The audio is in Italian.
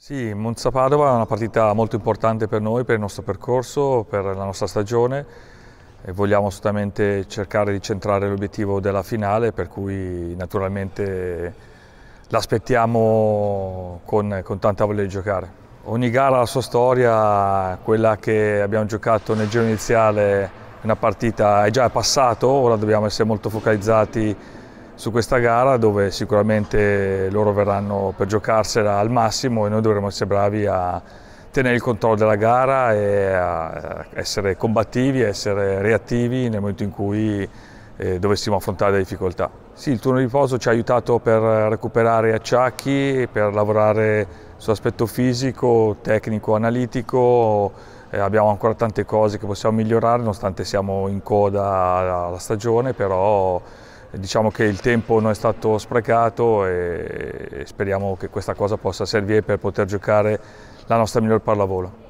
Sì, Monza-Padova è una partita molto importante per noi, per il nostro percorso, per la nostra stagione e vogliamo assolutamente cercare di centrare l'obiettivo della finale per cui naturalmente l'aspettiamo con, con, tanta voglia di giocare. Ogni gara ha la sua storia, quella che abbiamo giocato nel giro iniziale è una partita, è già passato, ora dobbiamo essere molto focalizzati su questa gara dove sicuramente loro verranno per giocarsela al massimo e noi dovremo essere bravi a tenere il controllo della gara e a essere combattivi, a essere reattivi nel momento in cui eh, dovessimo affrontare le difficoltà. Sì, il turno di riposo ci ha aiutato per recuperare acciacchi, per lavorare sull'aspetto fisico, tecnico, analitico, eh, abbiamo ancora tante cose che possiamo migliorare nonostante siamo in coda alla stagione, però Diciamo che il tempo non è stato sprecato e speriamo che questa cosa possa servire per poter giocare la nostra miglior pallavolo.